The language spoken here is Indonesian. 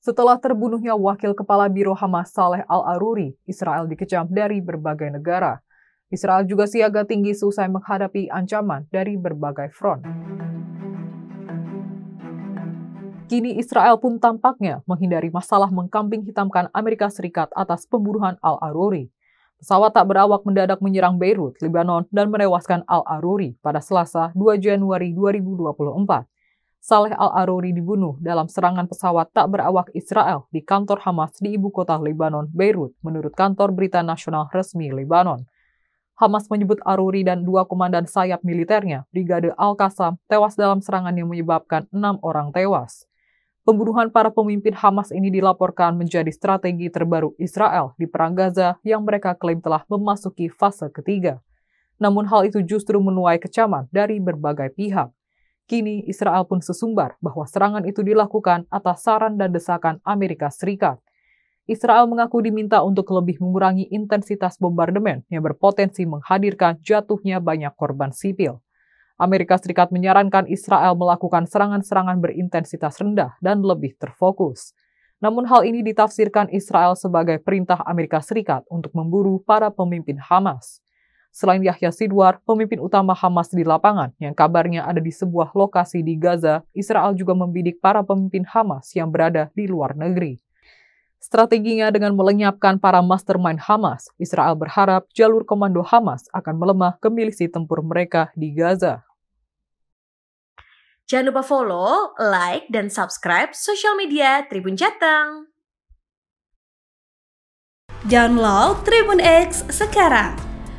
Setelah terbunuhnya Wakil Kepala Biro Hamas Saleh Al-Aruri, Israel dikecam dari berbagai negara. Israel juga siaga tinggi seusai menghadapi ancaman dari berbagai front. Kini Israel pun tampaknya menghindari masalah mengkambing hitamkan Amerika Serikat atas pembunuhan Al-Aruri. Pesawat tak berawak mendadak menyerang Beirut, Lebanon, dan menewaskan Al-Aruri pada Selasa 2 Januari 2024. Saleh Al-Aruri dibunuh dalam serangan pesawat tak berawak Israel di kantor Hamas di ibu kota Lebanon, Beirut, menurut kantor berita nasional resmi Lebanon. Hamas menyebut Aruri dan dua komandan sayap militernya, Brigade Al-Qassam, tewas dalam serangan yang menyebabkan enam orang tewas. Pembunuhan para pemimpin Hamas ini dilaporkan menjadi strategi terbaru Israel di Perang Gaza yang mereka klaim telah memasuki fase ketiga. Namun hal itu justru menuai kecaman dari berbagai pihak. Kini Israel pun sesumbar bahwa serangan itu dilakukan atas saran dan desakan Amerika Serikat. Israel mengaku diminta untuk lebih mengurangi intensitas bombardemen yang berpotensi menghadirkan jatuhnya banyak korban sipil. Amerika Serikat menyarankan Israel melakukan serangan-serangan berintensitas rendah dan lebih terfokus. Namun hal ini ditafsirkan Israel sebagai perintah Amerika Serikat untuk memburu para pemimpin Hamas. Selain Yahya Sidwar, pemimpin utama Hamas di lapangan yang kabarnya ada di sebuah lokasi di Gaza, Israel juga membidik para pemimpin Hamas yang berada di luar negeri. Strateginya dengan melenyapkan para mastermind Hamas, Israel berharap jalur komando Hamas akan melemah ke milisi tempur mereka di Gaza. Jangan lupa follow, like, dan subscribe sosial media Tribun Jateng. Download Tribun X sekarang